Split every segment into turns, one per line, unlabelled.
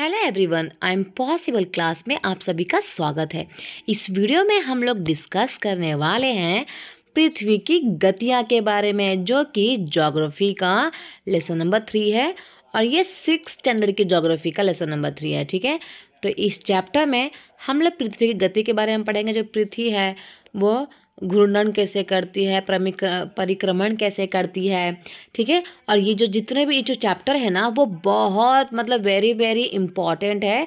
hello everyone I am possible class में आप सभी का स्वागत है इस वीडियो में हम लोग डिस्कस करने वाले हैं पृथ्वी की गतियाँ के बारे में जो कि जोग्राफी का लेसन नंबर थ्री है और ये सिक्स स्टैंडर्ड की जोग्राफी का लेसन नंबर थ्री है ठीक है तो इस चैप्टर में हम लोग पृथ्वी की गति के बारे में पढ़ेंगे जो पृथ्वी है वो घूर्णन कैसे करती है परिक्रमण कैसे करती है ठीक है और ये जो जितने भी ये जो चैप्टर है ना वो बहुत मतलब वेरी वेरी इम्पॉर्टेंट है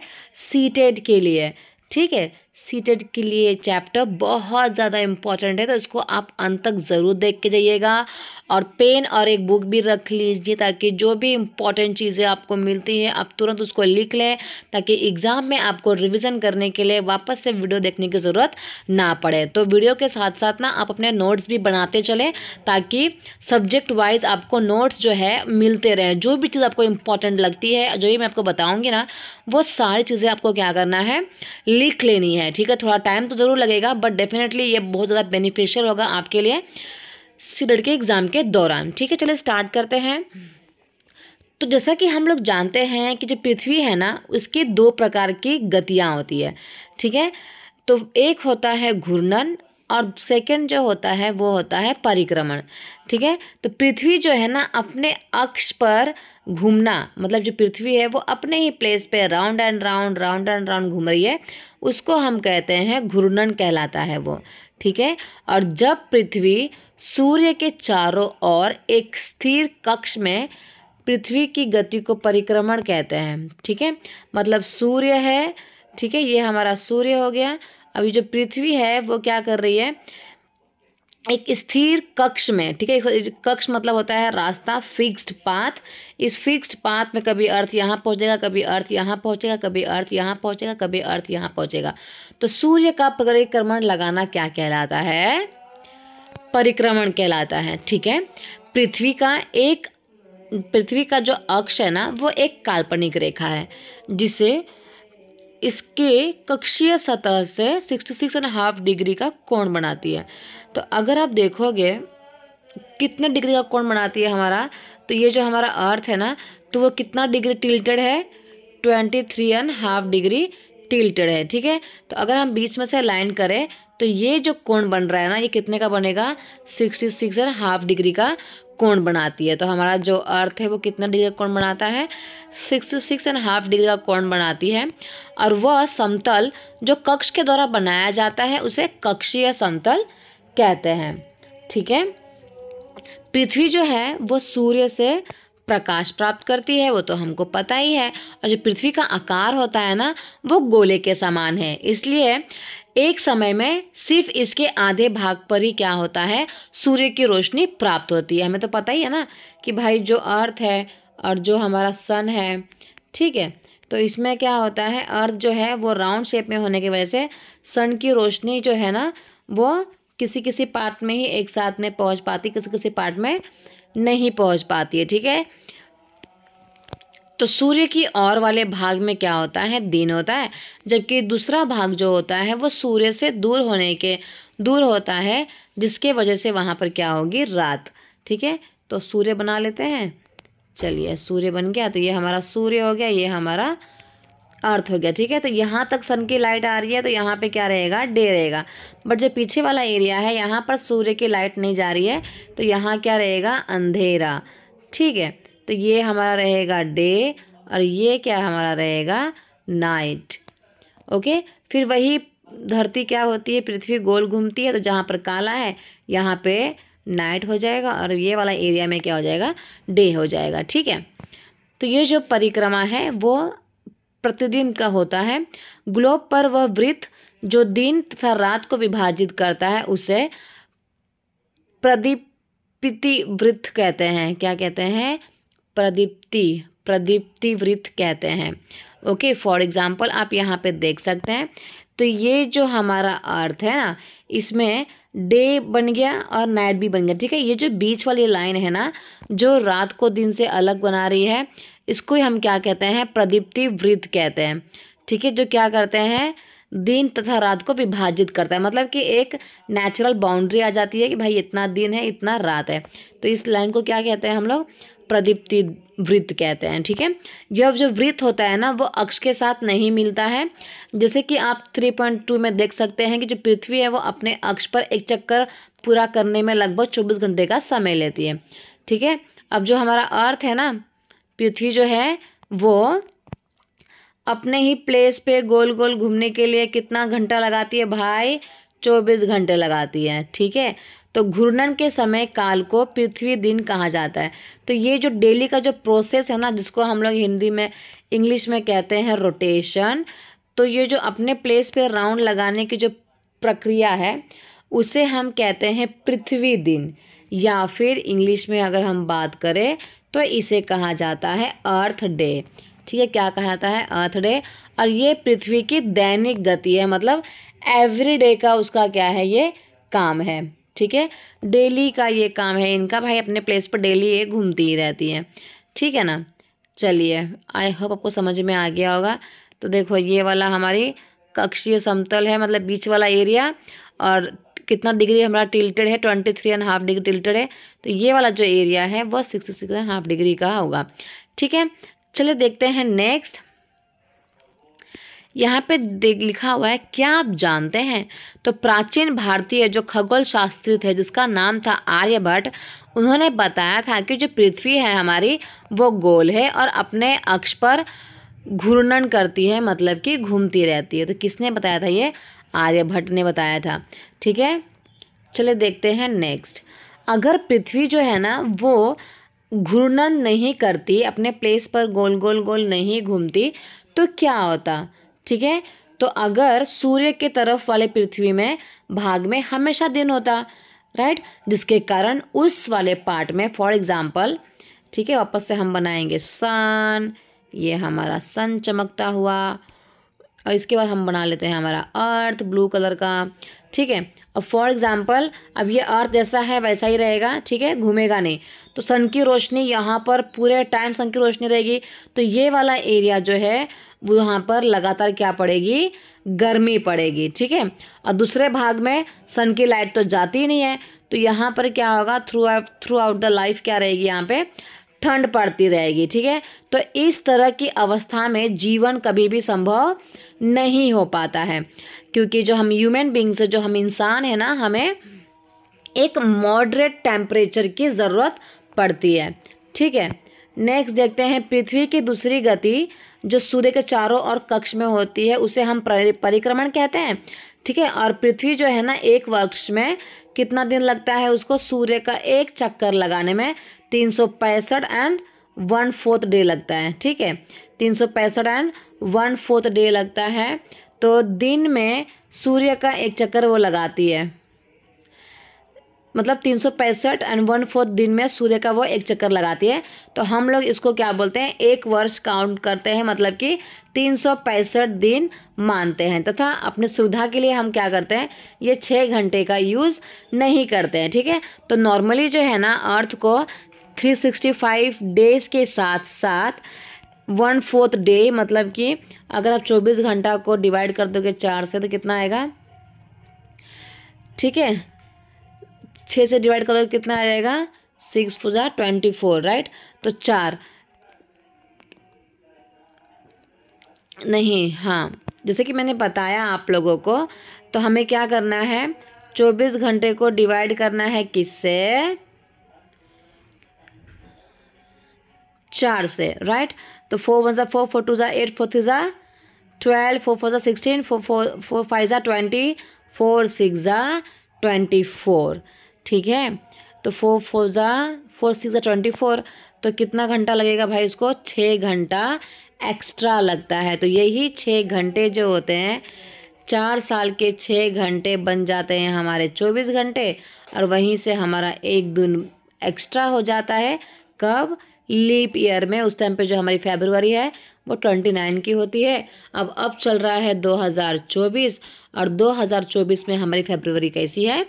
सीटेड के लिए ठीक है सीटेड के लिए चैप्टर बहुत ज़्यादा इम्पॉर्टेंट है तो इसको आप अंत तक ज़रूर देख के जाइएगा और पेन और एक बुक भी रख लीजिए ताकि जो भी इम्पॉर्टेंट चीज़ें आपको मिलती है आप तुरंत उसको लिख लें ताकि एग्ज़ाम में आपको रिविज़न करने के लिए वापस से वीडियो देखने की ज़रूरत ना पड़े तो वीडियो के साथ साथ ना आप अपने नोट्स भी बनाते चलें ताकि सब्जेक्ट वाइज आपको नोट्स जो है मिलते रहें जो भी चीज़ आपको इम्पॉर्टेंट लगती है जो भी मैं आपको बताऊँगी ना वो सारी चीज़ें आपको क्या करना है लिख लेनी है है ठीक है थोड़ा टाइम तो ज़रूर लगेगा बट डेफिनेटली ये बहुत ज़्यादा बेनिफिशियल होगा आपके लिए सीडेट के एग्ज़ाम के दौरान ठीक है चलिए स्टार्ट करते हैं तो जैसा कि हम लोग जानते हैं कि जो पृथ्वी है ना उसकी दो प्रकार की गतियाँ होती है ठीक है तो एक होता है घूर्णन और सेकंड जो होता है वो होता है परिक्रमण ठीक है तो पृथ्वी जो है ना अपने अक्ष पर घूमना मतलब जो पृथ्वी है वो अपने ही प्लेस पे round and round round and round घूम रही है उसको हम कहते हैं घूर्णन कहलाता है वो ठीक है और जब पृथ्वी सूर्य के चारों ओर एक स्थिर कक्ष में पृथ्वी की गति को परिक्रमण कहते हैं ठीक है मतलब सूर्य है ठीक है ये हमारा सूर्य हो गया अभी जो पृथ्वी है वो क्या कर रही है एक स्थिर कक्ष में ठीक है कक्ष मतलब होता है रास्ता फिक्स्ड पाथ इस फिक्स्ड पाथ में कभी अर्थ यहाँ पहुँचेगा कभी अर्थ यहाँ पहुँचेगा कभी अर्थ यहाँ पहुँचेगा कभी अर्थ यहाँ पहुँचेगा तो सूर्य का परिक्रमण लगाना क्या कहलाता है परिक्रमण कहलाता है ठीक है पृथ्वी का एक पृथ्वी का जो अक्ष है ना वो एक काल्पनिक रेखा है जिसे इसके कक्षीय सतह से 66 एंड हाफ डिग्री का कोण बनाती है तो अगर आप देखोगे कितने डिग्री का कोण बनाती है हमारा तो ये जो हमारा अर्थ है ना तो वो कितना डिग्री टिल्टेड है twenty three and half degree tilted है ठीक है तो अगर हम बीच में से लाइन करें तो ये जो कोण बन रहा है ना ये कितने का बनेगा sixty six and half degree का कोण बनाती है तो हमारा जो अर्थ है वो कितना डिग्री का कोण बनाता है sixty six and half degree का कोण बनाती है और वह समतल जो कक्ष के द्वारा बनाया जाता है उसे कक्षीय समतल कहते हैं ठीक है पृथ्वी जो है वो सूर्य से प्रकाश प्राप्त करती है वो तो हमको पता ही है और जो पृथ्वी का आकार होता है ना वो गोले के समान है इसलिए एक समय में सिर्फ इसके आधे भाग पर ही क्या होता है सूर्य की रोशनी प्राप्त होती है हमें तो पता ही है ना कि भाई जो अर्थ है और जो हमारा सन है ठीक है तो इसमें क्या होता है अर्थ जो है वो राउंड शेप में होने की वजह से सन की रोशनी जो है ना वो किसी किसी पार्ट में ही एक साथ में पहुंच पाती किसी किसी पार्ट में नहीं पहुंच पाती है ठीक है तो सूर्य की और वाले भाग में क्या होता है दिन होता है जबकि दूसरा भाग जो होता है वो सूर्य से दूर होने के दूर होता है जिसके वजह से वहाँ पर क्या होगी रात ठीक है तो सूर्य बना लेते हैं चलिए सूर्य बन गया तो ये हमारा सूर्य हो गया ये हमारा अर्थ हो गया ठीक है तो यहाँ तक सन की लाइट आ रही है तो यहाँ पे क्या रहेगा डे रहेगा बट जो पीछे वाला एरिया है यहाँ पर सूर्य की लाइट नहीं जा रही है तो यहाँ क्या रहेगा अंधेरा ठीक है तो ये हमारा रहेगा डे और ये क्या हमारा रहेगा नाइट ओके फिर वही धरती क्या होती है पृथ्वी गोल घूमती है तो जहाँ पर काला है यहाँ पे नाइट हो जाएगा और ये वाला एरिया में क्या हो जाएगा डे हो जाएगा ठीक है तो ये जो परिक्रमा है वो प्रतिदिन का होता है ग्लोब पर वह वृत्त जो दिन तथा रात को विभाजित करता है उसे प्रदीपिति वृत्त कहते हैं क्या कहते हैं प्रदीप्ति प्रदीप्ति वृत्त कहते हैं ओके फॉर एग्ज़ाम्पल आप यहाँ पे देख सकते हैं तो ये जो हमारा अर्थ है ना इसमें डे बन गया और नाइट भी बन गया ठीक है ये जो बीच वाली लाइन है ना जो रात को दिन से अलग बना रही है इसको ही हम क्या कहते हैं प्रदीप्ति वृत्त कहते हैं ठीक है जो क्या करते हैं दिन तथा रात को विभाजित करता है मतलब कि एक नेचुरल बाउंड्री आ जाती है कि भाई इतना दिन है इतना रात है तो इस लाइन को क्या कहते हैं हम लोग प्रदीप्ति वृत्त कहते हैं ठीक है जब जो वृत्त होता है ना वो अक्ष के साथ नहीं मिलता है जैसे कि आप थ्री पॉइंट टू में देख सकते हैं कि जो पृथ्वी है वो अपने अक्ष पर एक चक्कर पूरा करने में लगभग चौबीस घंटे का समय लेती है ठीक है अब जो हमारा अर्थ है ना पृथ्वी जो है वो अपने ही प्लेस पे गोल गोल घूमने के लिए कितना घंटा लगाती है भाई चौबीस घंटे लगाती है ठीक है तो घूर्णन के समय काल को पृथ्वी दिन कहा जाता है तो ये जो डेली का जो प्रोसेस है ना जिसको हम लोग हिंदी में इंग्लिश में कहते हैं रोटेशन तो ये जो अपने प्लेस पे राउंड लगाने की जो प्रक्रिया है उसे हम कहते हैं पृथ्वी दिन या फिर इंग्लिश में अगर हम बात करें तो इसे कहा जाता है अर्थ डे ठीक है क्या कहा जाता है अर्थ डे और ये पृथ्वी की दैनिक गति है मतलब एवरी डे का उसका क्या है ये काम है ठीक है डेली का ये काम है इनका भाई अपने प्लेस पर डेली ये घूमती ही रहती है ठीक है ना चलिए आई होप आपको समझ में आ गया होगा तो देखो ये वाला हमारी कक्षीय समतल है मतलब बीच वाला एरिया और कितना डिग्री हमारा टिल्टेड है twenty three and half degree tilted है तो ये वाला जो एरिया है वह sixty six and half degree का होगा ठीक है चलिए देखते हैं नेक्स्ट यहाँ पे देख लिखा हुआ है क्या आप जानते हैं तो प्राचीन भारतीय जो खगोल शास्त्री थे जिसका नाम था आर्यभट्ट उन्होंने बताया था कि जो पृथ्वी है हमारी वो गोल है और अपने अक्ष पर घूर्णन करती है मतलब कि घूमती रहती है तो किसने बताया था ये आर्यभट्ट ने बताया था ठीक है चले देखते हैं नेक्स्ट अगर पृथ्वी जो है ना वो घूर्णन नहीं करती अपने प्लेस पर गोल गोल गोल नहीं घूमती तो क्या होता ठीक है तो अगर सूर्य के तरफ वाले पृथ्वी में भाग में हमेशा दिन होता राइट जिसके कारण उस वाले पार्ट में फॉर एग्जाम्पल ठीक है वापस से हम बनाएंगे सन ये हमारा सन चमकता हुआ और इसके बाद हम बना लेते हैं हमारा अर्थ ब्लू कलर का ठीक है अब फॉर एग्ज़ाम्पल अब ये अर्थ जैसा है वैसा ही रहेगा ठीक है घूमेगा नहीं तो सन की रोशनी यहाँ पर पूरे टाइम सन की रोशनी रहेगी तो ये वाला एरिया जो है वो यहाँ पर लगातार क्या पड़ेगी गर्मी पड़ेगी ठीक है और दूसरे भाग में सन की लाइट तो जाती नहीं है तो यहाँ पर क्या होगा through throughout the life क्या रहेगी यहाँ पे ठंड पड़ती रहेगी ठीक है तो इस तरह की अवस्था में जीवन कभी भी संभव नहीं हो पाता है क्योंकि जो हम ह्यूमन बींग्स जो हम इंसान है ना हमें एक मॉडरेट टेम्परेचर की ज़रूरत पड़ती है ठीक है नेक्स्ट देखते हैं पृथ्वी की दूसरी गति जो सूर्य के चारों और कक्ष में होती है उसे हम परिक्रमण कहते हैं ठीक है और पृथ्वी जो है ना एक वर्ष में कितना दिन लगता है उसको सूर्य का एक चक्कर लगाने में तीन सौ पैंसठ एंड वन फोर्थ डे लगता है ठीक है तीन सौ पैंसठ एंड वन फोर्थ डे लगता है तो दिन में सूर्य का एक चक्कर वो लगाती है मतलब तीन सौ पैंसठ एंड वन फोर्थ दिन में सूर्य का वो एक चक्कर लगाती है तो हम लोग इसको क्या बोलते हैं एक वर्ष काउंट करते हैं मतलब कि तीन सौ पैंसठ दिन मानते हैं तथा अपनी सुविधा के लिए हम क्या करते हैं ये छः घंटे का यूज़ नहीं करते हैं ठीक है तो नॉर्मली जो है ना अर्थ को थ्री सिक्सटी फाइव डेज़ के साथ साथ वन फोर्थ डे मतलब कि अगर आप चौबीस घंटा को डिवाइड कर दोगे चार से तो कितना आएगा ठीक है छः से डिवाइड करो कितना आ जाएगा सिक्स पूजा ट्वेंटी फोर राइट तो चार नहीं हाँ जैसे कि मैंने बताया आप लोगों को तो हमें क्या करना है चौबीस घंटे को डिवाइड करना है किससे चार से राइट तो फोर वन ज़ा फोर फोर टू ज़ा एट फोर थ्री ज़ा ट्वेल्व फोर फोर ज़ा sixteen four four four five ज़ा ट्वेंटी फोर सिक्स ज़ा ट्वेंटी फोर ठीक है तो फोर फोजा फोर सिक्स ट्वेंटी फोर तो कितना घंटा लगेगा भाई उसको छः घंटा एक्स्ट्रा लगता है तो यही छः घंटे जो होते हैं चार साल के छः घंटे बन जाते हैं हमारे चौबीस घंटे और वहीं से हमारा एक दिन एक्स्ट्रा हो जाता है कब लीप ईयर में उस टाइम पे जो हमारी फेबरवरी है वो ट्वेंटी नाइन की होती है अब अब चल रहा है दो हज़ार चौबीस और दो हज़ार चौबीस में हमारी फेबरवरी कैसी है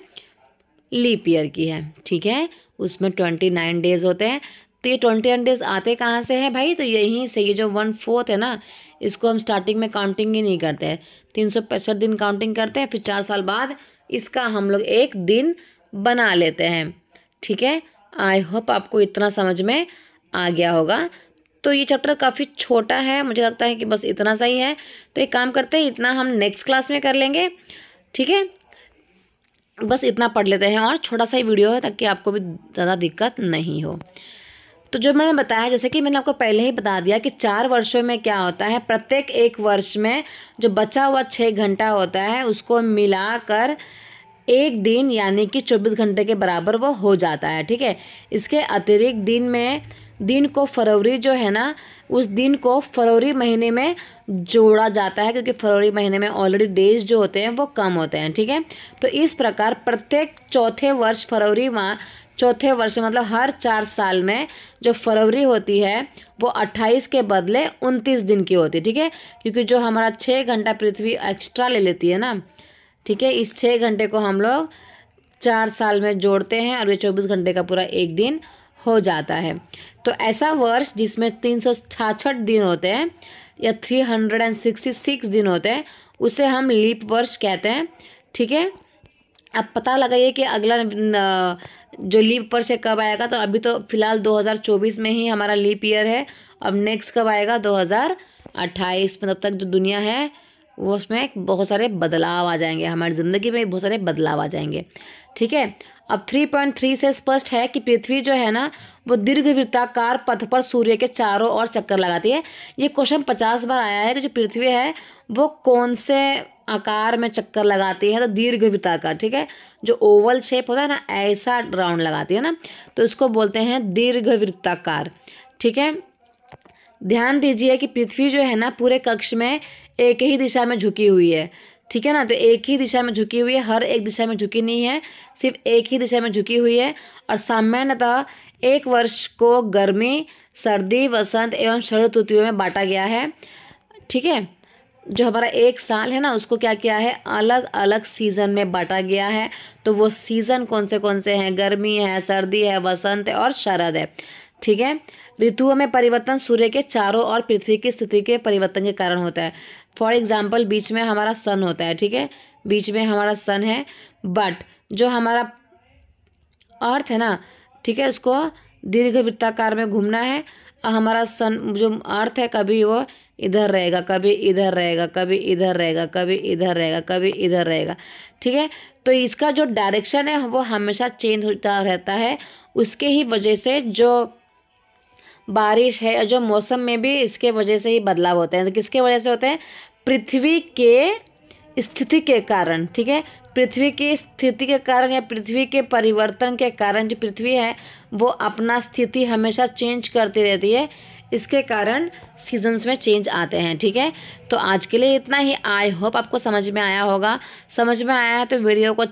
लीप ईयर की है ठीक है उसमें ट्वेंटी नाइन डेज होते हैं तो ये ट्वेंटी नाइन डेज आते कहाँ से हैं भाई तो यहीं से ये जो वन फोर्थ है ना इसको हम स्टार्टिंग में काउंटिंग ही नहीं करते हैं तीन सौ पैंसठ दिन काउंटिंग करते हैं फिर चार साल बाद इसका हम लोग एक दिन बना लेते हैं ठीक है आई होप आपको इतना समझ में आ गया होगा तो ये चैप्टर काफ़ी छोटा है मुझे लगता है कि बस इतना सही है तो एक काम करते हैं इतना हम नेक्स्ट क्लास में कर लेंगे ठीक है बस इतना पढ़ लेते हैं और छोटा सा ही वीडियो है ताकि आपको भी ज़्यादा दिक्कत नहीं हो तो जो मैंने बताया जैसे कि मैंने आपको पहले ही बता दिया कि चार वर्षों में क्या होता है प्रत्येक एक वर्ष में जो बचा हुआ छः घंटा होता है उसको मिलाकर एक दिन यानी कि चौबीस घंटे के बराबर वो हो जाता है ठीक है इसके अतिरिक्त दिन में दिन को फरवरी जो है ना उस दिन को फरवरी महीने में जोड़ा जाता है क्योंकि फरवरी महीने में ऑलरेडी डेज जो होते हैं वो कम होते हैं ठीक है तो इस प्रकार प्रत्येक चौथे वर्ष फरवरी माह चौथे वर्ष मतलब हर चार साल में जो फरवरी होती है वो 28 के बदले 29 दिन की होती है ठीक है क्योंकि जो हमारा छः घंटा पृथ्वी एक्स्ट्रा ले लेती है ना ठीक है इस छः घंटे को हम लोग चार साल में जोड़ते हैं और ये चौबीस घंटे का पूरा एक दिन हो जाता है तो ऐसा वर्ष जिसमें तीन दिन होते हैं या 366 दिन होते हैं उसे हम लीप वर्ष कहते हैं ठीक है अब पता लगाइए कि अगला जो लीप वर्ष है कब आएगा तो अभी तो फिलहाल 2024 में ही हमारा लीप ईयर है अब नेक्स्ट कब आएगा 2028 में तब तक जो दुनिया है वो उसमें बहुत सारे बदलाव आ जाएंगे हमारी ज़िंदगी में बहुत सारे बदलाव आ जाएंगे ठीक है अब 3.3 से स्पष्ट है कि पृथ्वी जो है ना वो दीर्घ वृत्ताकार पथ पर सूर्य के चारों ओर चक्कर लगाती है ये क्वेश्चन पचास बार आया है कि जो पृथ्वी है वो कौन से आकार में चक्कर लगाती है तो दीर्घ वृत्ताकार ठीक है जो ओवल शेप होता है ना ऐसा राउंड लगाती है ना तो इसको बोलते हैं दीर्घ वृत्ताकार ठीक है ध्यान दीजिए कि पृथ्वी जो है ना पूरे कक्ष में एक ही दिशा में झुकी हुई है ठीक है ना तो एक ही दिशा में झुकी हुई है हर एक दिशा में झुकी नहीं है सिर्फ एक ही दिशा में झुकी हुई है और सामान्यतः एक वर्ष को गर्मी सर्दी वसंत एवं शरद ऋतुओं में बांटा गया है ठीक है जो हमारा एक साल है ना उसको क्या किया है अलग अलग सीज़न में बांटा गया है तो वो सीज़न कौन से कौन से हैं गर्मी है सर्दी है वसंत है और शरद है ठीक है ऋतुओं में परिवर्तन सूर्य के चारों और पृथ्वी की स्थिति के परिवर्तन के कारण होता है फॉर एग्ज़ाम्पल बीच में हमारा सन होता है ठीक है बीच में हमारा सन है बट जो हमारा अर्थ है ना ठीक है उसको दीर्घ वृत्ताकार में घूमना है और हमारा सन जो अर्थ है कभी वो इधर रहेगा कभी इधर रहेगा कभी इधर रहेगा कभी इधर रहेगा कभी इधर रहेगा ठीक है तो इसका जो डायरेक्शन है वो हमेशा चेंज होता रहता है उसके ही वजह से जो बारिश है जो मौसम में भी इसके वजह से ही बदलाव होते हैं तो किसके वजह से होते हैं पृथ्वी के स्थिति के कारण ठीक है पृथ्वी की स्थिति के कारण या पृथ्वी के परिवर्तन के कारण जो पृथ्वी है वो अपना स्थिति हमेशा चेंज करती रहती है इसके कारण सीजन्स में चेंज आते हैं ठीक है तो आज के लिए इतना ही आई होप आपको समझ में आया होगा समझ में आया है तो वीडियो को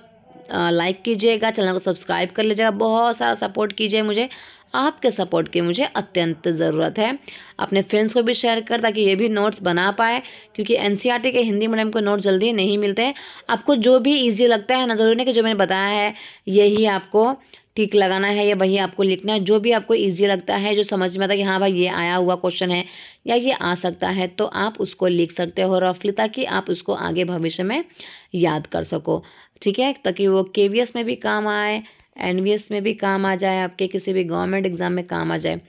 लाइक कीजिएगा चैनल को सब्सक्राइब कर लीजिएगा बहुत सारा सपोर्ट कीजिए मुझे आपके सपोर्ट की मुझे अत्यंत ज़रूरत है अपने फ्रेंड्स को भी शेयर कर ताकि ये भी नोट्स बना पाए क्योंकि एन e के हिंदी मीडियम को नोट जल्दी नहीं मिलते आपको जो भी ईजी लगता है ना जरूरी नहीं कि जो मैंने बताया है यही आपको ठीक लगाना है या वही आपको लिखना है जो भी आपको ईजी लगता है जो समझ में आता है कि हाँ भाई ये आया हुआ क्वेश्चन है या ये आ सकता है तो आप उसको लिख सकते हो रफली ताकि आप उसको आगे भविष्य में याद कर सको ठीक है ताकि वो के में भी काम आए एनवीएस में भी काम आ जाए आपके किसी भी गवर्नमेंट एग्ज़ाम में काम आ जाए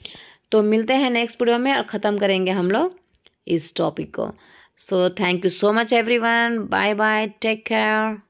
तो मिलते हैं नेक्स्ट वीडियो में और ख़त्म करेंगे हम लोग इस टॉपिक को so thank you so much every bye bye take care